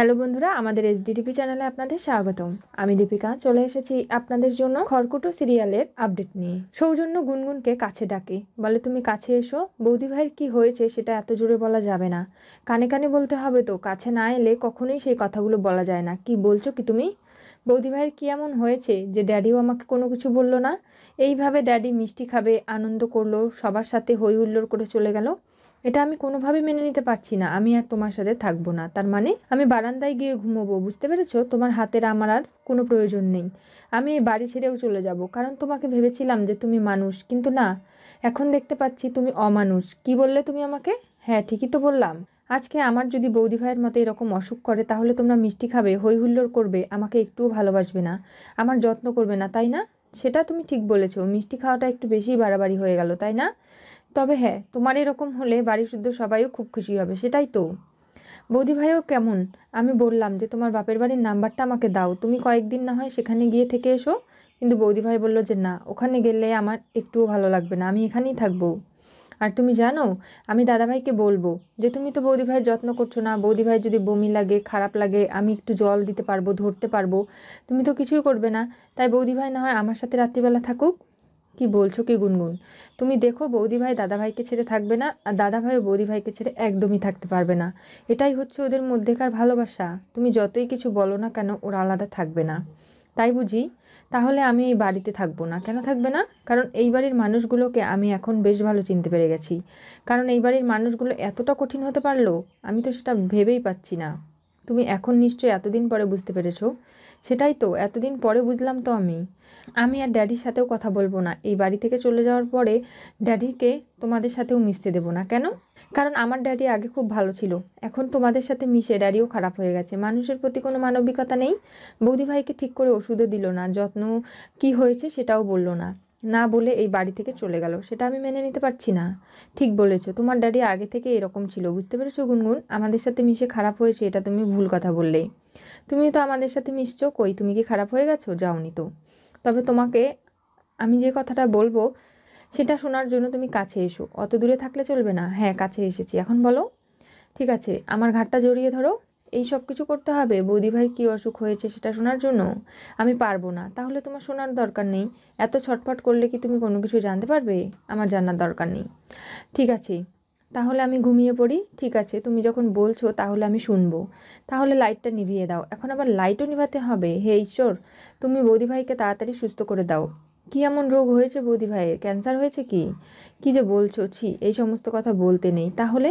Hello বন্ধুরা আমাদের এসডিটিপি চ্যানেলে আপনাদের স্বাগতম আমি দীপিকা চলে এসেছি আপনাদের জন্য খড়কুটো সিরিয়ালের আপডেট নিয়ে সৌজন্য গুনগুনকে কাছে ডাকে বলে তুমি কাছে এসো বৌদি ভাইয়ের কি হয়েছে সেটা এত জোরে বলা যাবে না কানে কানে বলতে হবে তো কাছে না এলে কখনোই সেই কথাগুলো বলা যায় না কি বলছো কি তুমি বৌদি ভাইয়ের কী এমন হয়েছে যে ড্যাডিও আমাকে কোনো কিছু বললো না এইভাবে ড্যাডি মিষ্টি খাবে আনন্দ করলো সবার সাথে হই হুল্লোড় করে চলে গেল এটা আমি কোনোভাবে মেনে নিতে পারছি না আমি আর তোমার সাথে থাকবো না তার মানে আমি বারান্দায় গিয়ে ঘুমোবো বুঝতে পেরেছো তোমার হাতের আমার আর কোনো প্রয়োজন নেই আমি এই বাড়ি ছেড়েও চলে যাব কারণ তোমাকে ভেবেছিলাম যে তুমি মানুষ কিন্তু না এখন দেখতে পাচ্ছি তুমি অমানুষ কি বললে তুমি আমাকে হ্যাঁ ঠিকই তো বললাম আজকে আমার যদি বৌদি ভাইয়ের মতো এরকম অসুখ করে তাহলে তোমরা মিষ্টি খাবে হই করবে আমাকে একটুও ভালোবাসবে না আমার যত্ন করবে না তাই না সেটা তুমি ঠিক বলেছো মিষ্টি খাওয়াটা একটু বেশি বাড়াবাড়ি হয়ে গেল তাই না তবে হ্যাঁ তোমার এরকম হলে বাড়ির শুদ্ধ সবাইও খুব খুশি হবে সেটাই তো বৌদি ভাইও কেমন আমি বললাম যে তোমার বাপের বাড়ির নাম্বারটা আমাকে দাও তুমি কয়েকদিন না হয় সেখানে গিয়ে থেকে এসো কিন্তু বৌদি ভাই বললো যে না ওখানে গেলে আমার একটুও ভালো লাগবে না আমি এখানেই থাকবো আর তুমি জানো আমি দাদাভাইকে বলবো যে তুমি তো বৌদি ভাইয়ের যত্ন করছো না বৌদি ভাই যদি বমি লাগে খারাপ লাগে আমি একটু জল দিতে পারবো ধরতে পারবো তুমি তো কিছুই করবে না তাই বৌদি ভাই না হয় আমার সাথে রাত্রিবেলা থাকুক কি বলছো কি গুনগুন তুমি দেখো বৌদিভাই দাদাভাইকে ছেড়ে থাকবে না আর দাদাভাই বৌদিভাইকে ছেড়ে একদমই থাকতে পারবে না এটাই হচ্ছে ওদের মধ্যেকার ভালোবাসা তুমি যতই কিছু বলো না কেন ওরা আলাদা থাকবে না তাই বুঝি তাহলে আমি এই বাড়িতে থাকবো না কেন থাকবে না কারণ এই বাড়ির মানুষগুলোকে আমি এখন বেশ ভালো চিনতে পেরে গেছি কারণ এই বাড়ির মানুষগুলো এতটা কঠিন হতে পারলো আমি তো সেটা ভেবেই পাচ্ছি না তুমি এখন নিশ্চয়ই এতদিন পরে বুঝতে পেরেছো সেটাই তো এতদিন পরে বুঝলাম তো আমি আমি আর ড্যাডির সাথেও কথা বলবো না এই বাড়ি থেকে চলে যাওয়ার পরে ড্যাডিকে তোমাদের সাথেও মিশতে দেবো না কেন কারণ আমার ড্যাডি আগে খুব ভালো ছিল এখন তোমাদের সাথে মিশে ড্যাডিও খারাপ হয়ে গেছে মানুষের প্রতি কোনো মানবিকতা নেই বৌদিভাইকে ঠিক করে ওষুধও দিল না যত্ন কি হয়েছে সেটাও বলল না না বলে এই বাড়ি থেকে চলে গেল সেটা আমি মেনে নিতে পারছি না ঠিক বলেছো তোমার ড্যাডি আগে থেকে এরকম ছিল বুঝতে পেরেছো গুনগুন আমাদের সাথে মিশে খারাপ হয়েছে এটা তুমি ভুল কথা বললে তুমি তো আমাদের সাথে মিশছো কই তুমি কি খারাপ হয়ে গেছো যাওনি তো তবে তোমাকে আমি যে কথাটা বলবো সেটা শোনার জন্য তুমি কাছে এসো অত দূরে থাকলে চলবে না হ্যাঁ কাছে এসেছি এখন বলো ঠিক আছে আমার ঘাটটা জড়িয়ে ধরো এই সব কিছু করতে হবে বৌদিভাই কী অসুখ হয়েছে সেটা শোনার জন্য আমি পারবো না তাহলে তোমার শোনার দরকার নেই এত ছটফট করলে কি তুমি কোনো কিছু জানতে পারবে আমার জানার দরকার নেই ঠিক আছে তাহলে আমি ঘুমিয়ে পড়ি ঠিক আছে তুমি যখন বলছো তাহলে আমি শুনবো তাহলে লাইটটা নিভিয়ে দাও এখন আবার লাইটও নিভাতে হবে হে ঈশ্বর তুমি বৌদিভাইকে তাড়াতাড়ি সুস্থ করে দাও কী এমন রোগ হয়েছে বৌদিভাইয়ের ক্যান্সার হয়েছে কি কী যে বলছো ছি এই সমস্ত কথা বলতে নেই তাহলে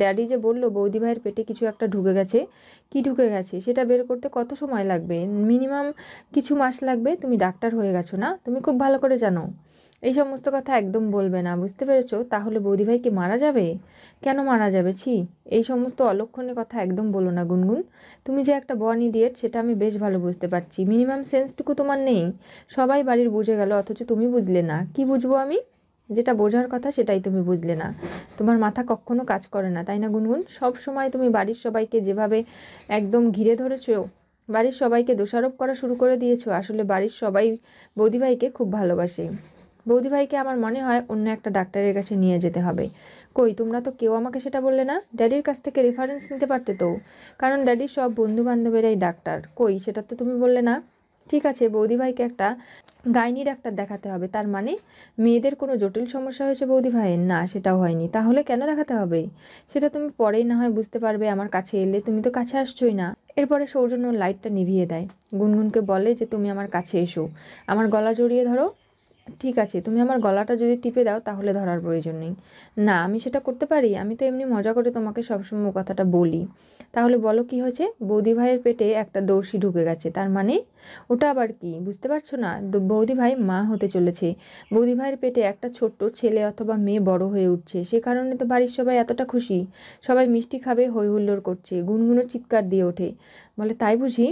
ড্যাডি যে বললো বৌদিভাইয়ের পেটে কিছু একটা ঢুকে গেছে কি ঢুকে গেছে সেটা বের করতে কত সময় লাগবে মিনিমাম কিছু মাস লাগবে তুমি ডাক্তার হয়ে গেছো না তুমি খুব ভালো করে জানো এই সমস্ত কথা একদম বলবে না বুঝতে পেরেছ তাহলে বৌদিভাই কি মারা যাবে কেন মারা যাবে ছি এই সমস্ত অলক্ষণে কথা একদম বলো না গুনগুন তুমি যে একটা বন ইডিয়েট সেটা আমি বেশ ভালো বুঝতে পারছি মিনিমাম সেন্সটুকু তোমার নেই সবাই বাড়ির বুঝে গেল অথচ তুমি বুঝলে না কি বুঝবো আমি যেটা বোঝার কথা সেটাই তুমি বুঝলে না তোমার মাথা কখনো কাজ করে না তাই না গুনগুন সব সময় তুমি বাড়ির সবাইকে যেভাবে একদম ঘিরে ধরেছ বাড়ির সবাইকে দোষারোপ করা শুরু করে দিয়েছো আসলে বাড়ির সবাই বৌদিভাইকে খুব ভালোবাসে বৌদিভাইকে আমার মনে হয় অন্য একটা ডাক্তারের কাছে নিয়ে যেতে হবে কই তোমরা তো কেউ আমাকে সেটা বললে না ড্যাডির কাছ থেকে রেফারেন্স নিতে পারতে তো কারণ ড্যাডির সব বন্ধু বান্ধবেরাই ডাক্তার কই সেটা তো তুমি বললে না ঠিক আছে বৌদিভাইকে একটা গাইনি ডাক্তার দেখাতে হবে তার মানে মেয়েদের কোনো জটিল সমস্যা হয়েছে বৌদি ভাইয়ের না সেটাও হয়নি তাহলে কেন দেখাতে হবে সেটা তুমি পরেই না হয় বুঝতে পারবে আমার কাছে এলে তুমি তো কাছে আসছোই না এরপরে সৌজন্য লাইটটা নিভিয়ে দেয় গুনগুনকে বলে যে তুমি আমার কাছে এসো আমার গলা জড়িয়ে ধরো ঠিক আছে তুমি আমার গলাটা যদি টিপে দাও তাহলে ধরার প্রয়োজন নেই না আমি সেটা করতে পারি আমি তো এমনি মজা করে তোমাকে সবসময় কথাটা বলি তাহলে বলো কি হয়েছে বৌদি ভাইয়ের পেটে একটা দর্শি ঢুকে গেছে তার মানে ওটা আবার কি বুঝতে পারছো না বৌদি ভাই মা হতে চলেছে বৌদি ভাইয়ের পেটে একটা ছোট্ট ছেলে অথবা মেয়ে বড় হয়ে উঠছে সে কারণে তো বাড়ির সবাই এতটা খুশি সবাই মিষ্টি খাবে হৈ হুল্লোড় করছে গুনগুনো চিৎকার দিয়ে ওঠে বলে তাই বুঝি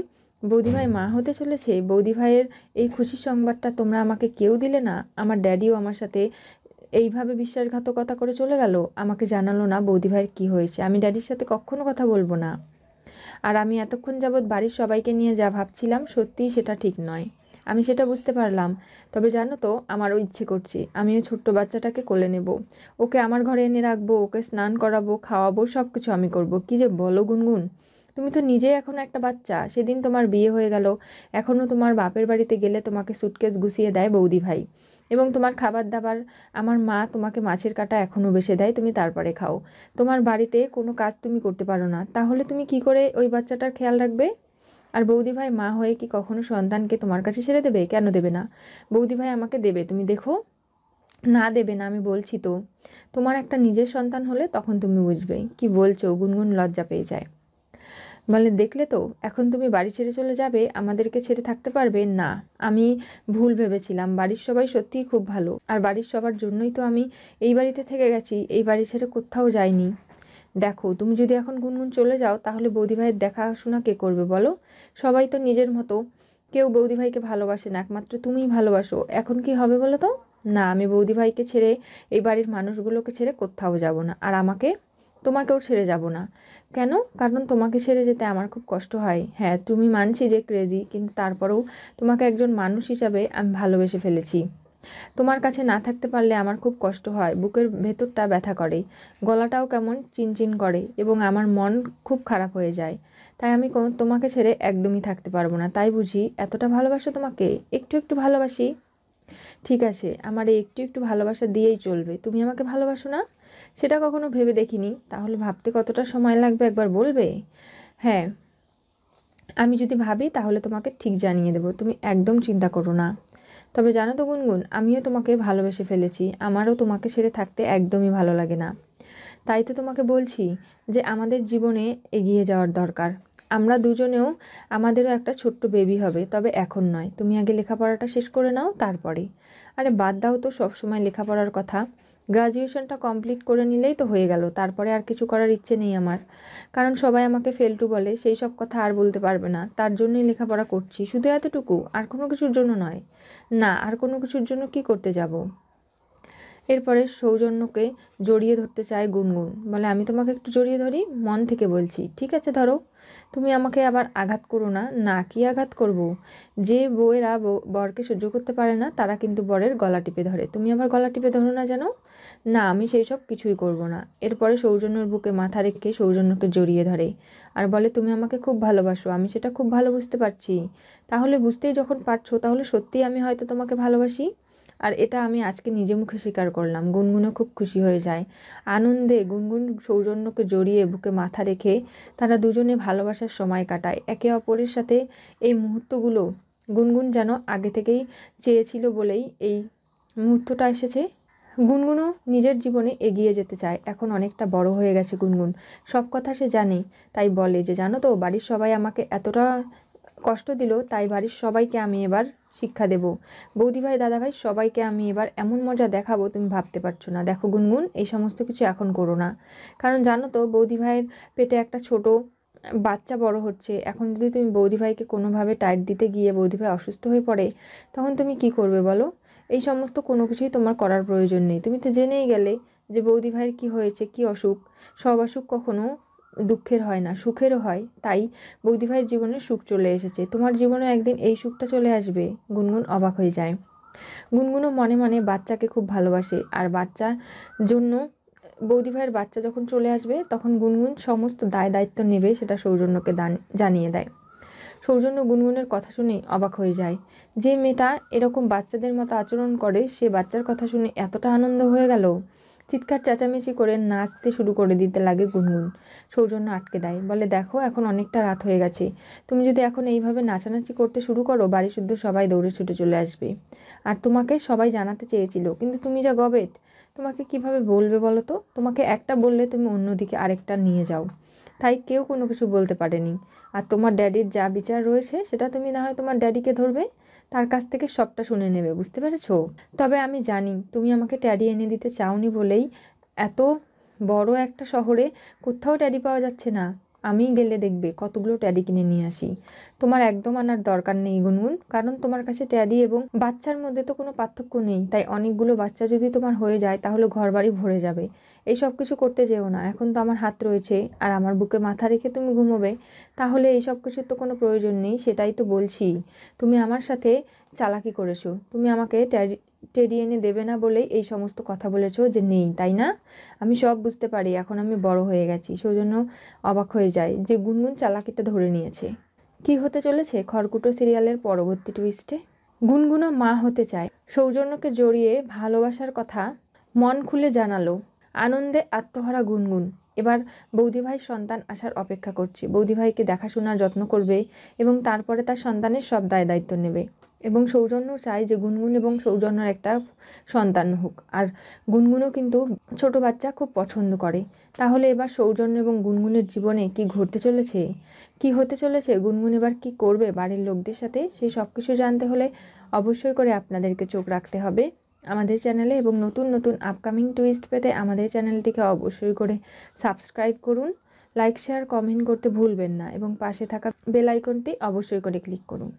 বৌদিভাই মা হতে চলেছে বৌদিভাইয়ের এই খুশির সংবাদটা তোমরা আমাকে কেউ দিলে না আমার ড্যাডিও আমার সাথে এইভাবে বিশ্বাসঘাতকতা করে চলে গেল আমাকে জানালো না বৌদিভাইয়ের কি হয়েছে আমি ড্যাডির সাথে কখনো কথা বলবো না আর আমি এতক্ষণ যাবৎ বাড়ির সবাইকে নিয়ে যা ভাবছিলাম সত্যিই সেটা ঠিক নয় আমি সেটা বুঝতে পারলাম তবে জানো তো আমারও ইচ্ছে করছে আমিও ছোট্ট বাচ্চাটাকে কোলে নেব ওকে আমার ঘরে এনে রাখবো ওকে স্নান করাবো খাওয়াবো সব কিছু আমি করব কি যে বলো গুনগুন তুমি তো নিজে এখন একটা বাচ্চা সেদিন তোমার বিয়ে হয়ে গেল এখনও তোমার বাপের বাড়িতে গেলে তোমাকে সুটকেস গুছিয়ে দেয় বৌদি ভাই এবং তোমার খাবার দাবার আমার মা তোমাকে মাছের কাটা এখনও বেসে দেয় তুমি তারপরে খাও তোমার বাড়িতে কোনো কাজ তুমি করতে পারো না তাহলে তুমি কি করে ওই বাচ্চাটার খেয়াল রাখবে আর বৌদি ভাই মা হয়ে কি কখনো সন্তানকে তোমার কাছে ছেড়ে দেবে কেন দেবে না বৌদি ভাই আমাকে দেবে তুমি দেখো না দেবে না আমি বলছি তো তোমার একটা নিজের সন্তান হলে তখন তুমি বুঝবে কি বলছো গুনগুন লজ্জা পেয়ে যায় বলে দেখলে তো এখন তুমি বাড়ি ছেড়ে চলে যাবে আমাদেরকে ছেড়ে থাকতে পারবে না আমি ভুল ভেবেছিলাম বাড়ির সবাই সত্যিই খুব ভালো আর বাড়ির সবার জন্যই তো আমি এই বাড়িতে থেকে গেছি এই বাড়ি ছেড়ে কোথাও যাইনি দেখো তুমি যদি এখন গুনগুন চলে যাও তাহলে বৌদিভাইয়ের দেখাশোনা কে করবে বলো সবাই তো নিজের মতো কেউ বৌদিভাইকে ভালোবাসে না একমাত্র তুমিই ভালোবাসো এখন কি হবে বলো তো না আমি বৌদিভাইকে ছেড়ে এই বাড়ির মানুষগুলোকে ছেড়ে কোথাও যাব না আর আমাকে তোমাকেও ছেড়ে যাব না কেন কারণ তোমাকে ছেড়ে যেতে আমার খুব কষ্ট হয় হ্যাঁ তুমি মানছি যে ক্রেজি কিন্তু তারপরেও তোমাকে একজন মানুষ হিসাবে আমি ভালোবেসে ফেলেছি তোমার কাছে না থাকতে পারলে আমার খুব কষ্ট হয় বুকের ভেতরটা ব্যথা করে গলাটাও কেমন চিনচিন করে এবং আমার মন খুব খারাপ হয়ে যায় তাই আমি তোমাকে ছেড়ে একদমই থাকতে পারবো না তাই বুঝি এতটা ভালোবাসো তোমাকে একটু একটু ভালোবাসি ঠিক আছে আমার এই একটু একটু ভালোবাসা দিয়েই চলবে তুমি আমাকে ভালোবাসো না সেটা কখনো ভেবে দেখিনি তাহলে ভাবতে কতটা সময় লাগবে একবার বলবে হ্যাঁ আমি যদি ভাবি তাহলে তোমাকে ঠিক জানিয়ে দেবো তুমি একদম চিন্তা করো না তবে জানো তো গুনগুন আমিও তোমাকে ভালোবেসে ফেলেছি আমারও তোমাকে সেরে থাকতে একদমই ভালো লাগে না তাই তো তোমাকে বলছি যে আমাদের জীবনে এগিয়ে যাওয়ার দরকার আমরা দুজনেও আমাদেরও একটা ছোট্ট বেবি হবে তবে এখন নয় তুমি আগে লেখাপড়াটা শেষ করে নাও তারপরে আরে বাদ দাও তো সবসময় লেখাপড়ার কথা গ্রাজুয়েশনটা কমপ্লিট করে নিলেই তো হয়ে গেল তারপরে আর কিছু করার ইচ্ছে নেই আমার কারণ সবাই আমাকে ফেলটু বলে সেই সব কথা আর বলতে পারবে না তার জন্যই লেখাপড়া করছি শুধু এতটুকু আর কোনো কিছুর জন্য নয় না আর কোনো কিছুর জন্য কি করতে যাব এরপরে সৌজন্যকে জড়িয়ে ধরতে চায় গুনগুন বলে আমি তোমাকে একটু জড়িয়ে ধরি মন থেকে বলছি ঠিক আছে ধরো তুমি আমাকে আবার আঘাত করো না না কি আঘাত করব। যে বউয়েরা বরকে সহ্য করতে পারে না তারা কিন্তু বরের গলা টিপে ধরে তুমি আবার গলা টিপে ধরো না যেন না আমি সেই সব কিছুই করব না এরপরে সৌজন্যর বুকে মাথা রেখে সৌজন্যকে জড়িয়ে ধরে আর বলে তুমি আমাকে খুব ভালোবাসো আমি সেটা খুব ভালো বুঝতে পারছি তাহলে বুঝতেই যখন পারছো তাহলে সত্যিই আমি হয়তো তোমাকে ভালোবাসি আর এটা আমি আজকে নিজে মুখে স্বীকার করলাম গুনগুনও খুব খুশি হয়ে যায় আনন্দে গুনগুন সৌজন্যকে জড়িয়ে বুকে মাথা রেখে তারা দুজনে ভালোবাসার সময় কাটায় একে অপরের সাথে এই মুহূর্তগুলো গুনগুন যেন আগে থেকেই চেয়েছিল বলেই এই মুহূর্তটা এসেছে গুনগুনও নিজের জীবনে এগিয়ে যেতে চায় এখন অনেকটা বড় হয়ে গেছে গুনগুন সব কথা সে জানে তাই বলে যে জানো তো বাড়ির সবাই আমাকে এতটা কষ্ট দিল তাই বাড়ির সবাইকে আমি এবার শিক্ষা দেব বৌদিভাই দাদাভাই সবাইকে আমি এবার এমন মজা দেখাবো তুমি ভাবতে পারছো না দেখো গুনগুন এই সমস্ত কিছু এখন করো না কারণ জানো তো বৌদিভাইয়ের পেটে একটা ছোট বাচ্চা বড় হচ্ছে এখন যদি তুমি বৌদিভাইকে কোনোভাবে টাইট দিতে গিয়ে বৌদিভাই অসুস্থ হয়ে পড়ে তখন তুমি কি করবে বলো এই সমস্ত কোনো কিছুই তোমার করার প্রয়োজন নেই তুমি তো জেনেই গেলে যে বৌদি ভাইয়ের কী হয়েছে কি অসুখ সব অসুখ কখনো দুঃখের হয় না সুখেরও হয় তাই বৌদি ভাইয়ের জীবনে সুখ চলে এসেছে তোমার জীবনে একদিন এই সুখটা চলে আসবে গুনগুন অবাক হয়ে যায় গুনগুনও মনে মনে বাচ্চাকে খুব ভালোবাসে আর বাচ্চার জন্য বৌদি ভাইয়ের বাচ্চা যখন চলে আসবে তখন গুনগুন সমস্ত দায় দায়িত্ব নেবে সেটা সৌজন্যকে দান জানিয়ে দেয় সৌজন্য গুনগুনের কথা শুনে অবাক হয়ে যায় যে মেয়েটা এরকম বাচ্চাদের মতো আচরণ করে সে বাচ্চার কথা শুনে এতটা আনন্দ হয়ে গেল চিৎকার চেঁচামেচি করে নাচতে শুরু করে দিতে লাগে গুনগুন সৌজন্য আটকে দেয় বলে দেখো এখন অনেকটা রাত হয়ে গেছে তুমি যদি এখন এইভাবে নাচানাচি করতে শুরু করো বাড়ি শুদ্ধ সবাই দৌড়ে ছুটে চলে আসবে আর তোমাকে সবাই জানাতে চেয়েছিল কিন্তু তুমি যা গবেট তোমাকে কিভাবে বলবে বলো তো তোমাকে একটা বললে তুমি অন্যদিকে আরেকটা নিয়ে যাও তাই কেউ কোনো কিছু বলতে পারেনি আর তোমার ড্যাডির যা বিচার রয়েছে সেটা তুমি না হয় তোমার ড্যাডিকে ধরবে তার কাছ থেকে সবটা শুনে নেবে বুঝতে পেরেছ তবে আমি জানি তুমি আমাকে ট্যাডি এনে দিতে চাওনি বলেই এত বড় একটা শহরে কোথাও ট্যাডি পাওয়া যাচ্ছে না আমি গেলে দেখবে কতগুলো ট্যাডি কিনে নিয়ে আসি তোমার একদম আনার দরকার নেই গুনগুন কারণ তোমার কাছে ট্যাডি এবং বাচ্চার মধ্যে তো কোনো পার্থক্য নেই তাই অনেকগুলো বাচ্চা যদি তোমার হয়ে যায় তাহলে ঘরবাড়ি ভরে যাবে এই সব কিছু করতে যেও না এখন তো আমার হাত রয়েছে আর আমার বুকে মাথা রেখে তুমি ঘুমোবে তাহলে এই সব কিছুর তো কোনো প্রয়োজন নেই সেটাই তো বলছি তুমি আমার সাথে চালাকি করেছো তুমি আমাকে টেরি এনে দেবে না বলেই এই সমস্ত কথা বলেছো যে নেই তাই না আমি সব বুঝতে পারি এখন আমি বড় হয়ে গেছি সৌজন্য অবাক হয়ে যায় যে গুনগুন চালাকিটা ধরে নিয়েছে কি হতে চলেছে খড়কুটো সিরিয়ালের পরবর্তী টুইস্টে গুনগুনো মা হতে চায় সৌজন্যকে জড়িয়ে ভালোবাসার কথা মন খুলে জানালো আনন্দে আত্মহারা গুনগুন এবার বৌদিভাই সন্তান আসার অপেক্ষা করছে বৌদিভাইকে দেখাশোনার যত্ন করবে এবং তারপরে তার সন্তানের সব দায় দায়িত্ব নেবে এবং সৌজন্য চায় যে গুনগুন এবং সৌজন্যর একটা সন্তান হোক আর গুনগুনও কিন্তু ছোট বাচ্চা খুব পছন্দ করে তাহলে এবার সৌজন্য এবং গুনগুনের জীবনে কি ঘটতে চলেছে কি হতে চলেছে গুনগুন এবার কি করবে বাড়ির লোকদের সাথে সেই সব কিছু জানতে হলে অবশ্যই করে আপনাদেরকে চোখ রাখতে হবে আমাদের চ্যানেলে এবং নতুন নতুন আপকামিং টুইস্ট পেতে আমাদের চ্যানেলটিকে অবশ্যই করে সাবস্ক্রাইব করুন লাইক শেয়ার কমেন্ট করতে ভুলবেন না এবং পাশে থাকা বেলাইকনটি অবশ্যই করে ক্লিক করুন